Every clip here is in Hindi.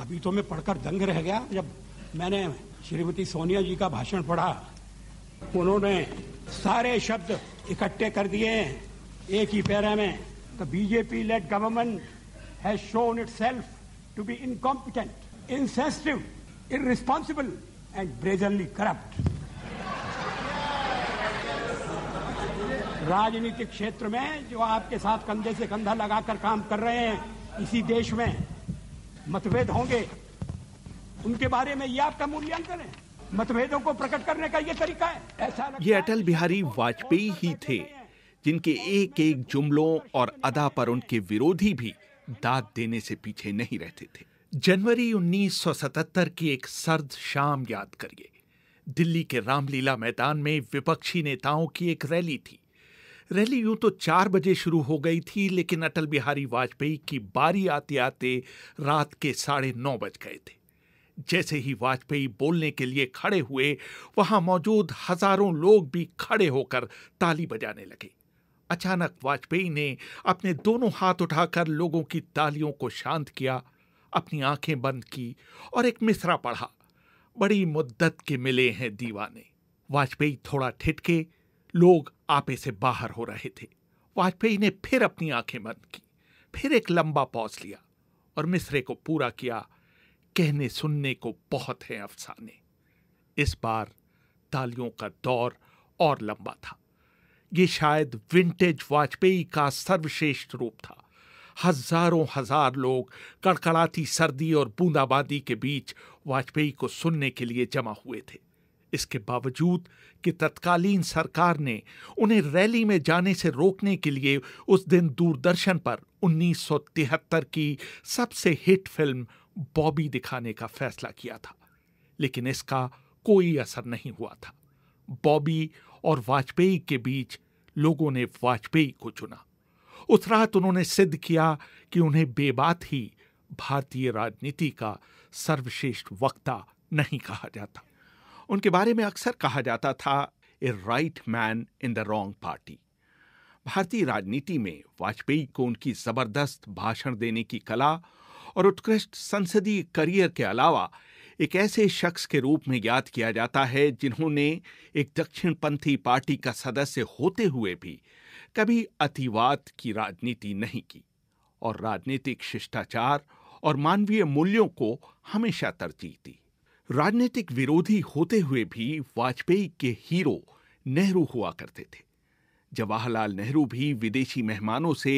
अभी तो मैं पढ़कर दंग रह गया जब मैंने श्रीमती सोनिया जी का भाषण पढ़ा उन्होंने सारे शब्द इकट्ठे कर दिए एक ही पैरा में the BJP led government has shown itself to be incompetent insensitive responsible and brazenly corrupt राजनीतिक क्षेत्र में जो आपके साथ कंधे से कंधा लगाकर काम कर रहे हैं इसी देश में मतभेद होंगे उनके बारे में ये आपका मूल्यांकन है मतभेदों को प्रकट करने का ये तरीका है ऐसा ये अटल बिहारी वाजपेयी ही थे जिनके एक एक जुमलों और अदा पर उनके विरोधी भी दाद देने से पीछे नहीं रहते थे जनवरी 1977 की एक सर्द शाम याद करिए दिल्ली के रामलीला मैदान में विपक्षी नेताओं की एक रैली थी रैली यूं तो चार बजे शुरू हो गई थी लेकिन अटल बिहारी वाजपेयी की बारी आते आते रात के साढ़े नौ बज गए थे जैसे ही वाजपेयी बोलने के लिए खड़े हुए वहां मौजूद हजारों लोग भी खड़े होकर ताली बजाने लगे अचानक वाजपेयी ने अपने दोनों हाथ उठाकर लोगों की तालियों को शांत किया अपनी आंखें बंद की और एक मिसरा पढ़ा बड़ी मुद्दत के मिले हैं दीवाने वाजपेयी थोड़ा ठिटके लोग आपे से बाहर हो रहे थे वाजपेयी ने फिर अपनी आंखें बंद की फिर एक लंबा पॉज लिया और मिसरे को पूरा किया कहने सुनने को बहुत है अफसाने इस बार तालियों का दौर और लंबा था ये शायद विंटेज वाजपेयी का सर्वश्रेष्ठ रूप था हजारों हजार लोग कड़कड़ाती सर्दी और बूंदाबांदी के बीच वाजपेयी को सुनने के लिए जमा हुए थे इसके बावजूद कि तत्कालीन सरकार ने उन्हें रैली में जाने से रोकने के लिए उस दिन दूरदर्शन पर 1973 की सबसे हिट फिल्म बॉबी दिखाने का फैसला किया था लेकिन इसका कोई असर नहीं हुआ था बॉबी और वाजपेयी के बीच लोगों ने वाजपेयी को चुना उस रात उन्होंने सिद्ध किया कि उन्हें बेबात ही भारतीय राजनीति का सर्वश्रेष्ठ वक्ता नहीं कहा जाता उनके बारे में अक्सर कहा जाता था a right man in the wrong party भारतीय राजनीति में वाजपेयी को उनकी जबरदस्त भाषण देने की कला और उत्कृष्ट संसदीय करियर के अलावा एक ऐसे शख्स के रूप में याद किया जाता है जिन्होंने एक दक्षिणपंथी पार्टी का सदस्य होते हुए भी कभी अतिवाद की राजनीति नहीं की और राजनीतिक शिष्टाचार और मानवीय मूल्यों को हमेशा तरजीह दी राजनीतिक विरोधी होते हुए भी वाजपेयी के हीरो नेहरू हुआ करते थे जवाहरलाल नेहरू भी विदेशी मेहमानों से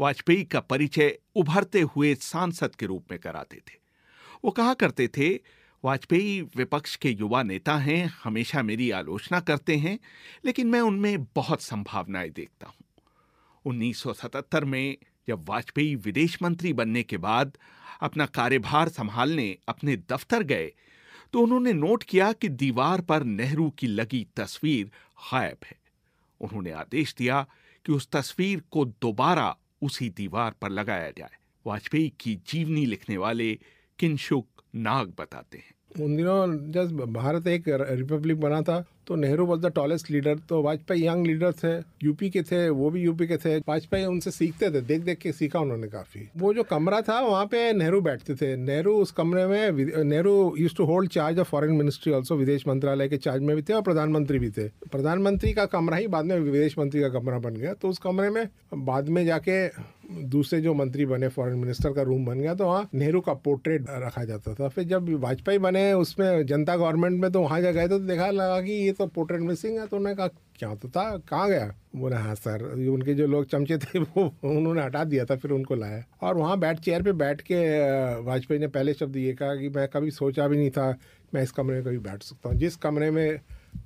वाजपेयी का परिचय उभरते हुए सांसद के रूप में कराते थे वो कहा करते थे वाजपेयी विपक्ष के युवा नेता हैं हमेशा मेरी आलोचना करते हैं लेकिन मैं उनमें बहुत संभावनाएं देखता हूँ 1977 में जब वाजपेयी विदेश मंत्री बनने के बाद अपना कार्यभार संभालने अपने दफ्तर गए तो उन्होंने नोट किया कि दीवार पर नेहरू की लगी तस्वीर गायब है उन्होंने आदेश दिया कि उस तस्वीर को दोबारा उसी दीवार पर लगाया जाए वाजपेयी की जीवनी लिखने वाले किंशुक नाग बताते हैं उन दिनों जब भारत एक रिपब्लिक बना था तो Nehru was the tallest leader तो वाजपेयी यंग लीडर थे यूपी के थे वो भी यूपी के थे वाजपेयी उनसे सीखते थे देख देख के सीखा उन्होंने काफ़ी वो जो कमरा था वहाँ पे नेहरू बैठते थे नेहरू उस कमरे में Nehru used to hold charge of foreign ministry also विदेश मंत्रालय के चार्ज में भी थे और प्रधानमंत्री भी थे प्रधानमंत्री का कमरा ही बाद में विदेश मंत्री का कमरा बन गया तो उस कमरे में बाद में जाके दूसरे जो मंत्री बने फॉरेन मिनिस्टर का रूम बन गया तो वहाँ नेहरू का पोर्ट्रेट रखा जाता था फिर जब वाजपेयी बने उसमें जनता गवर्नमेंट में तो वहाँ जा गए तो देखा लगा कि ये तो पोर्ट्रेट मिसिंग है तो उन्होंने कहा क्या तो था कहाँ गया बोले हाँ सर उनके जो लोग चमचे थे वो उन्होंने हटा दिया था फिर उनको लाया और वहाँ बैठ चेयर पे बैठ के वाजपेयी ने पहले शब्द ये कहा कि मैं कभी सोचा भी नहीं था मैं इस कमरे में कभी बैठ सकता हूँ जिस कमरे में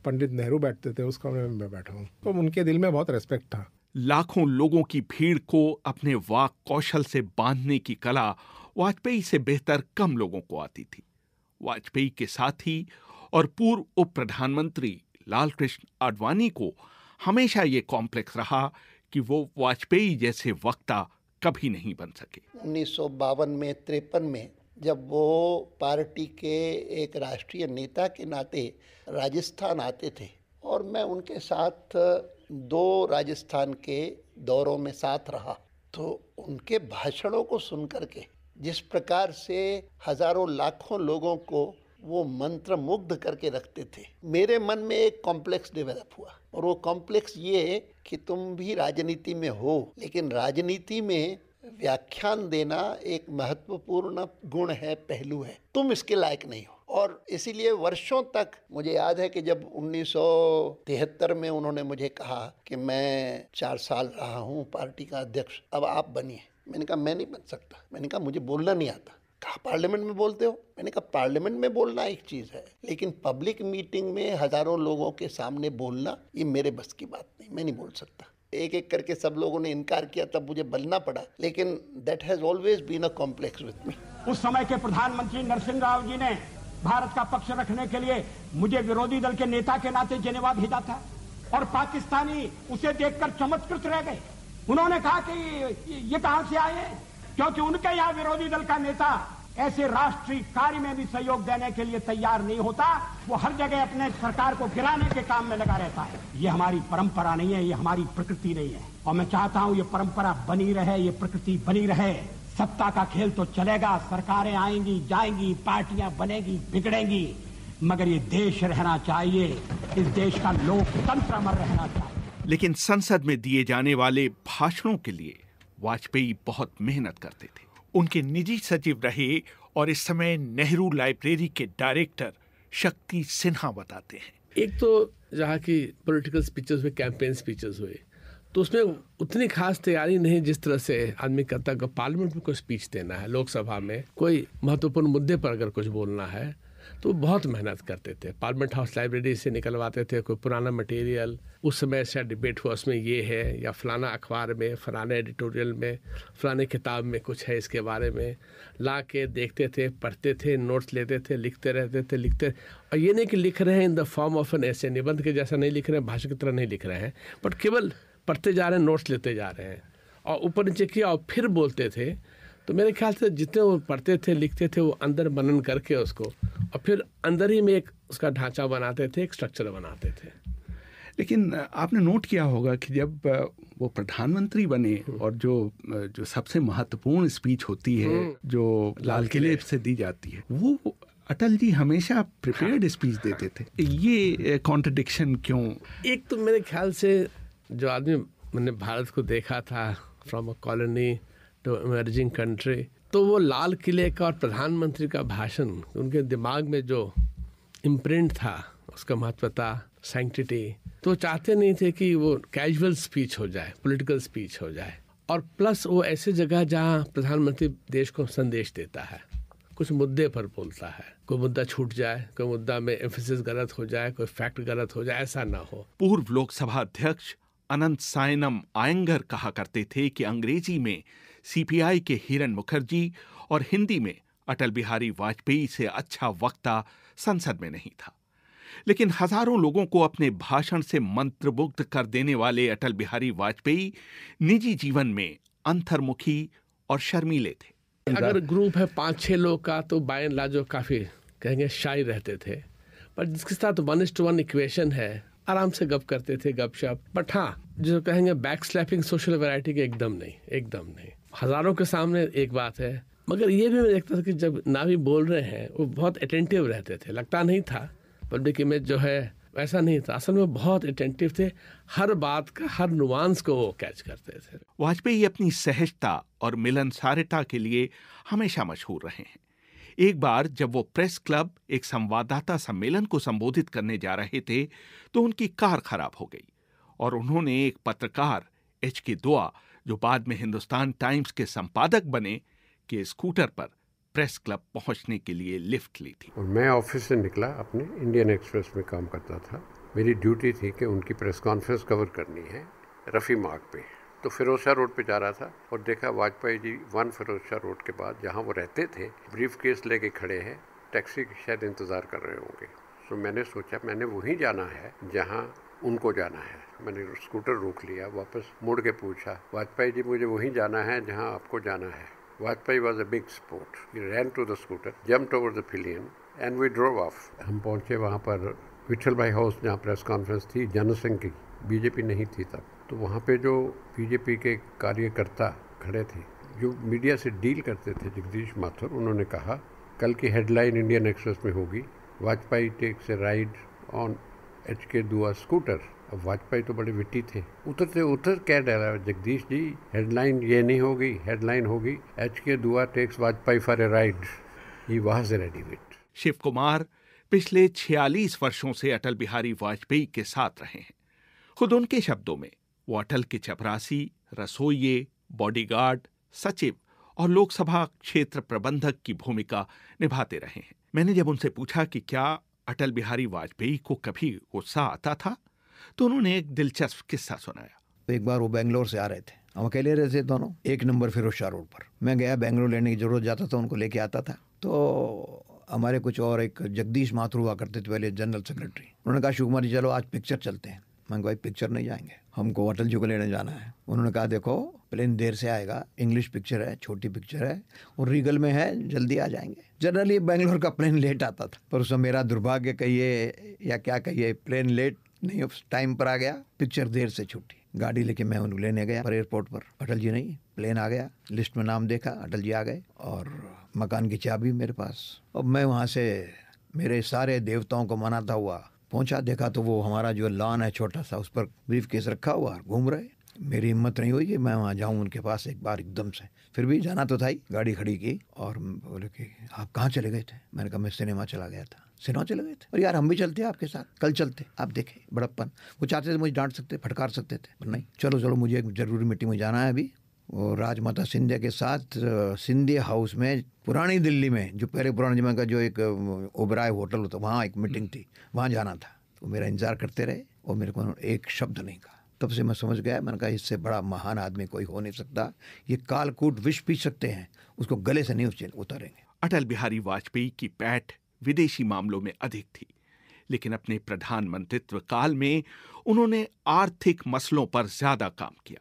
पंडित नेहरू बैठते थे उस कमरे में मैं बैठा हूँ तो उनके दिल में बहुत रेस्पेक्ट था लाखों लोगों की भीड़ को अपने वाक कौशल से बांधने की कला वाजपेयी से बेहतर कम लोगों को आती थी वाजपेयी के साथ ही और पूर्व उप प्रधानमंत्री लाल कृष्ण आडवाणी को हमेशा ये कॉम्प्लेक्स रहा कि वो वाजपेयी जैसे वक्ता कभी नहीं बन सके उन्नीस में तिरपन में जब वो पार्टी के एक राष्ट्रीय नेता के नाते राजस्थान आते थे और मैं उनके साथ दो राजस्थान के दौरों में साथ रहा तो उनके भाषणों को सुन करके जिस प्रकार से हजारों लाखों लोगों को वो मंत्र मुग्ध करके रखते थे मेरे मन में एक कॉम्प्लेक्स डेवलप हुआ और वो कॉम्प्लेक्स ये है कि तुम भी राजनीति में हो लेकिन राजनीति में व्याख्यान देना एक महत्वपूर्ण गुण है पहलू है तुम इसके लायक नहीं हो और इसीलिए वर्षों तक मुझे याद है कि जब उन्नीस में उन्होंने मुझे कहा कि मैं चार साल रहा हूँ पार्टी का अध्यक्ष अब आप बनिए मैंने कहा मैं नहीं बन सकता मैंने कहा मुझे बोलना नहीं आता कहा पार्लियामेंट में बोलते हो मैंने कहा पार्लियामेंट में बोलना एक चीज़ है लेकिन पब्लिक मीटिंग में हज़ारों लोगों के सामने बोलना ये मेरे बस की बात नहीं मैं नहीं बोल सकता एक एक करके सब लोगों ने इनकार किया तब मुझे बलना पड़ा लेकिन that has always been a complex with me उस समय के प्रधानमंत्री नरसिंह राव जी ने भारत का पक्ष रखने के लिए मुझे विरोधी दल के नेता के नाते जेनेवा भेजा था और पाकिस्तानी उसे देखकर चमत्कृत रह गए उन्होंने कहा कि ये कहां से आए क्योंकि उनके यहां विरोधी दल का नेता ऐसे राष्ट्रीय कार्य में भी सहयोग देने के लिए तैयार नहीं होता वो हर जगह अपने सरकार को गिराने के काम में लगा रहता है ये हमारी परंपरा नहीं है ये हमारी प्रकृति नहीं है और मैं चाहता हूं ये परंपरा बनी रहे ये प्रकृति बनी रहे सत्ता का खेल तो चलेगा सरकारें आएंगी जाएंगी पार्टियां बनेगी बिगड़ेंगी मगर ये देश रहना चाहिए इस देश का लोकतंत्र अमर रहना चाहिए लेकिन संसद में दिए जाने वाले भाषणों के लिए वाजपेयी बहुत मेहनत करते थे उनके निजी सचिव रहे और इस समय नेहरू लाइब्रेरी के डायरेक्टर शक्ति सिन्हा बताते हैं एक तो जहाँ की पॉलिटिकल स्पीचेस हुए कैंपेन स्पीचेस हुए तो उसमें उतनी खास तैयारी नहीं जिस तरह से आदमी करता है पार्लियामेंट में कोई स्पीच देना है लोकसभा में कोई महत्वपूर्ण मुद्दे पर अगर कुछ बोलना है तो बहुत मेहनत करते थे पार्लियामेंट हाउस लाइब्रेरी से निकलवाते थे कोई पुराना मटेरियल उस समय ऐसा डिबेट हुआ उसमें ये है या फलाना अखबार में फलाने एडिटोरियल में फलाने किताब में कुछ है इसके बारे में ला के देखते थे पढ़ते थे नोट्स लेते थे लिखते रहते थे लिखते और ये नहीं कि लिख रहे हैं in the form of an essay निबंध के जैसा नहीं लिख रहे हैं भाषा की तरह नहीं लिख रहे हैं बट केवल पढ़ते जा रहे हैं नोट्स लेते जा रहे हैं और ऊपर नीचे किया और फिर बोलते थे तो मेरे ख्याल से जितने वो पढ़ते थे लिखते थे वो अंदर मनन करके उसको और फिर अंदर ही में एक उसका ढांचा बनाते थे एक स्ट्रक्चर बनाते थे लेकिन आपने नोट किया होगा कि जब वो प्रधानमंत्री बने हम्म। और जो जो सबसे महत्वपूर्ण स्पीच होती है हम्म। जो लाल किले से दी जाती है वो अटल जी हमेशा प्रिपेयर्ड स्पीच हाँ। देते थे ये कॉन्ट्रडिक्शन क्यों एक तो मेरे ख्याल से जो आदमी मैंने भारत को देखा था from a colony to emerging country तो वो लाल किले का और प्रधानमंत्री का भाषण उनके दिमाग में जो इम्प्रिंट था उसका महत्वता सेंटिटी तो चाहते नहीं थे कि वो कैजुअल स्पीच हो जाए पॉलिटिकल स्पीच हो जाए और प्लस वो ऐसे जगह जहाँ प्रधानमंत्री देश को संदेश देता है कुछ मुद्दे पर बोलता है कोई मुद्दा छूट जाए कोई मुद्दा में एम्फोसिस गलत हो जाए कोई फैक्ट गलत हो जाए ऐसा ना हो पूर्व लोकसभा अध्यक्ष अनंत सायनम आयंगर कहा करते थे कि अंग्रेजी में सीपीआई के हिरन मुखर्जी और हिंदी में अटल बिहारी वाजपेयी से अच्छा वक्ता संसद में नहीं था लेकिन हजारों लोगों को अपने भाषण से मंत्रमुग्ध कर देने वाले अटल बिहारी वाजपेयी निजी जीवन में अंतर्मुखी और शर्मीले थे अगर ग्रुप है पांच छह लोग का तो बाय लाजो काफी कहेंगे शाही रहते थे पर जिसके साथ one is to one equation है आराम से गप करते थे गप शप बट हाँ जो कहेंगे बैक स्लैपिंग सोशल वैरायटी के एकदम नहीं एकदम नहीं हजारों के सामने एक बात है मगर ये भी मैं देखता था कि जब ना भी बोल रहे हैं वो बहुत अटेंटिव रहते थे लगता नहीं था पब्लिक इमेज जो है वैसा नहीं था असल में बहुत अटेंटिव थे हर बात का हर नुआंस को वो कैच करते थे वाजपेयी अपनी सहजता और मिलनसारिता के लिए हमेशा मशहूर रहे हैं एक बार जब वो प्रेस क्लब एक संवाददाता सम्मेलन को संबोधित करने जा रहे थे तो उनकी कार खराब हो गई और उन्होंने एक पत्रकार एच के दुआ जो बाद में हिंदुस्तान टाइम्स के संपादक बने के स्कूटर पर प्रेस क्लब पहुंचने के लिए लिफ्ट ली थी और मैं ऑफिस से निकला अपने इंडियन एक्सप्रेस में काम करता था मेरी ड्यूटी थी कि उनकी प्रेस कॉन्फ्रेंस कवर करनी है रफ़ी मार्ग पे तो फिरोज रोड पे जा रहा था और देखा वाजपेयी जी वन फिरोज रोड के बाद जहाँ वो रहते थे ब्रीफ केस लेके खड़े हैं टैक्सी शायद इंतज़ार कर रहे होंगे तो मैंने सोचा मैंने वहीं जाना है जहाँ उनको जाना है मैंने स्कूटर रोक लिया वापस मुड़ के पूछा वाजपेयी जी मुझे वहीं जाना है जहाँ आपको जाना है Vajpayee was a big sport ran to the scooter jump over the pillion and we drove off हम पहुँचे वहाँ पर विठल भाई हाउस जहाँ प्रेस कॉन्फ्रेंस थी जन सिंह की बीजेपी नहीं थी तब तो वहाँ पे जो बीजेपी के कार्यकर्ता खड़े थे जो मीडिया से डील करते थे जगदीश माथुर उन्होंने कहा कल की हेडलाइन इंडियन एक्सप्रेस में होगी Vajpayee takes a ride on H K Dua scooter अब वाजपेयी तो बड़े विटी थे उतरते उतर कह डरा जगदीश जी हेडलाइन ये नहीं होगी हेडलाइन होगी H K Dua takes Vajpayee for a ride he was ready with Shiv Kumar पिछले 46 वर्षों से अटल बिहारी वाजपेयी के साथ रहे हैं खुद उनके शब्दों में वो अटल के चपरासी रसोइये बॉडीगार्ड सचिव और लोकसभा क्षेत्र प्रबंधक की भूमिका निभाते रहे हैं मैंने जब उनसे पूछा कि क्या अटल बिहारी वाजपेयी को कभी गुस्सा आता था तो उन्होंने एक दिलचस्प किस्सा सुनाया तो एक बार वो बेंगलोर से आ रहे थे हम अकेले रहते थे दोनों एक नंबर फिर रोड पर मैं गया बेंगलोर लेने की जरूरत जाता था उनको लेके आता था तो हमारे कुछ और एक जगदीश माथुर हुआ करते थे पहले जनरल सेक्रेटरी उन्होंने कहा शिव कुमार जी चलो आज पिक्चर चलते हैं मैंने भाई पिक्चर नहीं जाएंगे हमको अटल जी को लेने जाना है उन्होंने कहा देखो प्लेन देर से आएगा इंग्लिश पिक्चर है छोटी पिक्चर है और रीगल में है जल्दी आ जाएंगे जनरली बेंगलोर का प्लेन लेट आता था पर उसमें मेरा दुर्भाग्य कहिए या क्या कहिए प्लेन लेट नहीं टाइम पर आ गया पिक्चर देर से छूटी गाड़ी लेके मैं उनको लेने गया पर एयरपोर्ट पर अटल जी नहीं प्लेन आ गया लिस्ट में नाम देखा अटल जी आ गए और मकान की चाबी मेरे पास अब मैं वहाँ से मेरे सारे देवताओं को मनाता हुआ पहुंचा देखा तो वो हमारा जो लॉन है छोटा सा उस पर ब्रीफ केस रखा हुआ घूम रहे मेरी हिम्मत नहीं हुई कि मैं वहाँ जाऊँ उनके पास एक बार एकदम से फिर भी जाना तो था ही गाड़ी खड़ी की और बोले कि आप कहाँ चले गए थे मैंने कहा मैं सिनेमा चला गया था सिनेमा चले गए थे और यार हम भी चलते आपके साथ कल चलते आप देखें बड़प्पन वो चाहते थे मुझे डांट सकते फटकार सकते थे पर नहीं चलो चलो मुझे एक जरूरी मीटिंग में जाना है अभी राजमाता सिंधिया के साथ सिंधिया हाउस में पुरानी दिल्ली में जो पहले पुराने जमाने का जो एक ओबराय होटल होता वहाँ एक मीटिंग हम्म। थी वहाँ जाना था तो मेरा इंतजार करते रहे और मेरे को एक शब्द नहीं कहा तब से मैं समझ गया मैंने कहा इससे बड़ा महान आदमी कोई हो नहीं सकता ये कालकूट विष पी सकते हैं उसको गले से नहीं उतारेंगे अटल बिहारी वाजपेयी की पैठ विदेशी मामलों में अधिक थी लेकिन अपने प्रधानमंत्रित्व काल में उन्होंने आर्थिक मसलों पर ज्यादा काम किया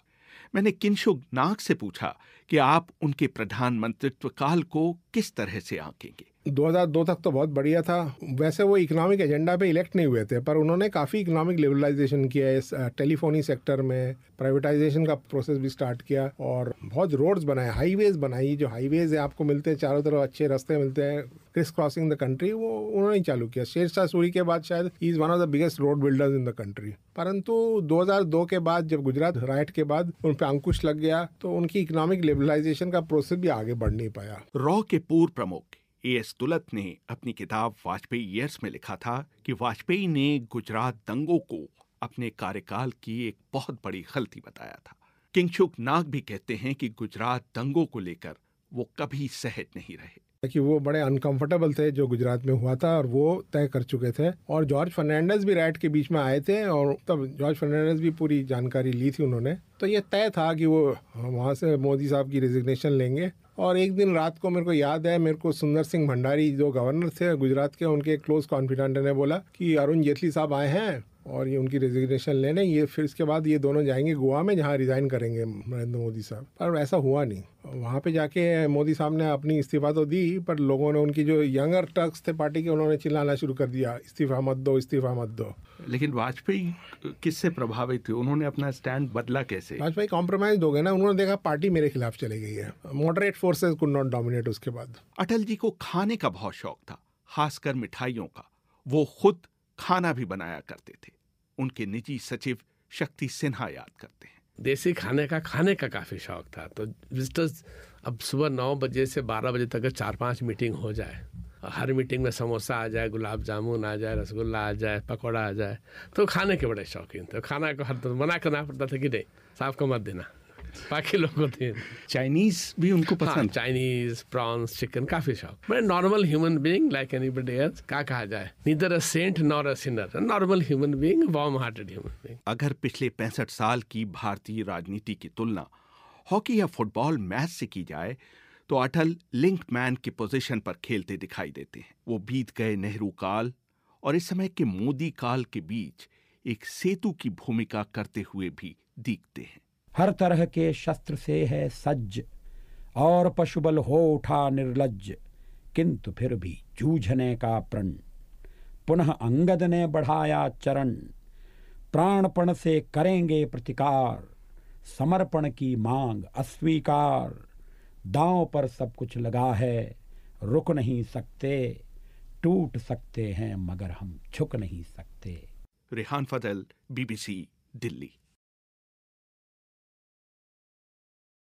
मैंने किनशुग नाग से पूछा कि आप उनके प्रधानमंत्रित्व काल को किस तरह से आंकेंगे 2002 तक तो बहुत बढ़िया था वैसे वो इकोनॉमिक एजेंडा पे इलेक्ट नहीं हुए थे पर उन्होंने काफ़ी इकोनॉमिक लिबरलाइजेशन किया इस टेलीफोनी सेक्टर में प्राइवेटाइजेशन का प्रोसेस भी स्टार्ट किया और बहुत रोड्स बनाए हाईवेज बनाई जो हाईवेज है आपको मिलते हैं चारों तरफ अच्छे रास्ते मिलते हैं क्रिस क्रॉसिंग द कंट्री वो उन्होंने ही चालू किया शेर शाह सूरी के बाद शायद is one of the biggest road builders in the country परंतु 2002 के बाद जब गुजरात राइट के बाद उन पर अंकुश लग गया तो उनकी इकोनॉमिक सिविलाइजेशन का प्रोसेस भी आगे बढ़ नहीं पाया रॉ के पूर्व प्रमुख ए एस दुलत ने अपनी किताब वाजपेयी ईयर्स में लिखा था कि वाजपेयी ने गुजरात दंगों को अपने कार्यकाल की एक बहुत बड़ी गलती बताया था किंगशुक नाग भी कहते हैं कि गुजरात दंगों को लेकर वो कभी सहज नहीं रहे कि वो बड़े अनकंफर्टेबल थे जो गुजरात में हुआ था और वो तय कर चुके थे और जॉर्ज फर्नांडस भी रैट के बीच में आए थे और तब जॉर्ज फर्नांडस भी पूरी जानकारी ली थी उन्होंने तो ये तय था कि वो वहाँ से मोदी साहब की रिजिग्नेशन लेंगे और एक दिन रात को मेरे को याद है मेरे को सुंदर सिंह भंडारी जो गवर्नर थे गुजरात के उनके क्लोज कॉन्फिडेंट ने बोला कि अरुण जेटली साहब आए हैं और ये उनकी रेजिग्नेशन लेने ये फिर इसके बाद ये दोनों जाएंगे गोवा में जहाँ रिज़ाइन करेंगे नरेंद्र मोदी साहब पर ऐसा हुआ नहीं वहाँ पे जाके मोदी साहब ने अपनी इस्तीफा तो दी पर लोगों ने उनकी जो यंगर टक्स थे पार्टी के उन्होंने चिल्लाना शुरू कर दिया इस्तीफा मत दो इस्तीफा मत दो लेकिन वाजपेयी किससे प्रभावित थे उन्होंने अपना स्टैंड बदला कैसे वाजपेयी कॉम्प्रोमाइज हो गए ना उन्होंने देखा पार्टी मेरे खिलाफ चली गई है moderate forces could not dominate उसके बाद अटल जी को खाने का बहुत शौक था खासकर मिठाइयों का वो खुद खाना भी बनाया करते थे उनके निजी सचिव शक्ति सिन्हा याद करते हैं देसी खाने का खाने का काफ़ी शौक था तो विजिटर्स अब सुबह नौ बजे से बारह बजे तक चार पांच मीटिंग हो जाए हर मीटिंग में समोसा आ जाए गुलाब जामुन आ जाए रसगुल्ला आ जाए पकौड़ा आ जाए तो खाने के बड़े शौकीन थे खाना को हर तो मना करना पड़ता था कि नहीं साहब को मत देना बाकी लोगों को दे चाइनीज भी उनको हाँ, पसंद हाँ, चाइनीज प्रॉन्स चिकन काफी शौक मैं normal human being like anybody else क्या कहा जाए neither a saint nor a sinner normal human being warm hearted human being अगर पिछले पैंसठ साल की भारतीय राजनीति की तुलना हॉकी या फुटबॉल मैच से की जाए तो अटल लिंक मैन की पोजीशन पर खेलते दिखाई देते हैं वो बीत गए नेहरू काल और इस समय के मोदी काल के बीच एक सेतु की भूमिका करते हुए भी दिखते हैं हर तरह के शस्त्र से है सज्ज और पशुबल हो उठा निर्लज किंतु फिर भी जूझने का प्रण पुनः अंगद ने बढ़ाया चरण प्राणपण से करेंगे प्रतिकार समर्पण की मांग अस्वीकार दांव पर सब कुछ लगा है रुक नहीं सकते टूट सकते हैं मगर हम झुक नहीं सकते रेहान फजल बीबीसी दिल्ली